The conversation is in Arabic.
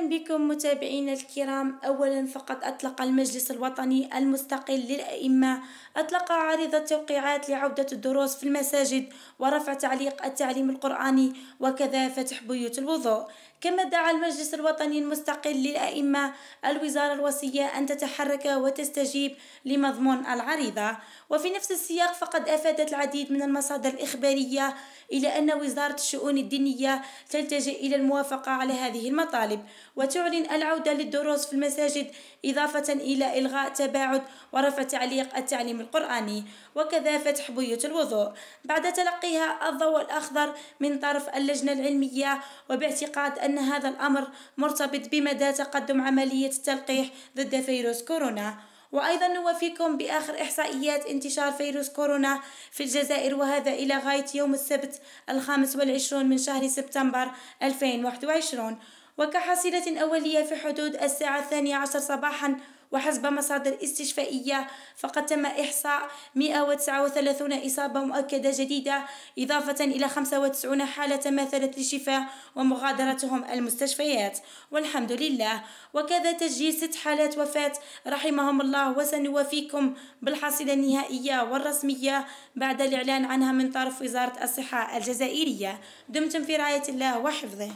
اهلا بكم متابعينا الكرام اولا فقد اطلق المجلس الوطني المستقل للائمه اطلق عريضه توقيعات لعوده الدروس في المساجد ورفع تعليق التعليم القراني وكذا فتح بيوت الوضوء كما دعا المجلس الوطني المستقل للائمه الوزاره الوصيه ان تتحرك وتستجيب لمضمون العريضه وفي نفس السياق فقد افادت العديد من المصادر الاخباريه الى ان وزاره الشؤون الدينيه تلتجئ الى الموافقه على هذه المطالب وتعلن العودة للدروس في المساجد إضافة إلى إلغاء تباعد ورفع تعليق التعليم القرآني وكذا فتح بيوت الوضوء بعد تلقيها الضوء الأخضر من طرف اللجنة العلمية وباعتقاد أن هذا الأمر مرتبط بمدى تقدم عملية التلقيح ضد فيروس كورونا وأيضا نوفيكم بآخر إحصائيات انتشار فيروس كورونا في الجزائر وهذا إلى غاية يوم السبت الخامس والعشرون من شهر سبتمبر 2021 وكحصيلة أولية في حدود الساعة الثانية عشر صباحا وحسب مصادر استشفائية فقد تم إحصاء 139 إصابة مؤكدة جديدة إضافة إلى 95 حالة تماثلت للشفاء ومغادرتهم المستشفيات والحمد لله وكذا تسجيل ست حالات وفاة رحمهم الله وسنوافيكم بالحصيلة النهائية والرسمية بعد الإعلان عنها من طرف وزارة الصحة الجزائرية دمتم في رعاية الله وحفظه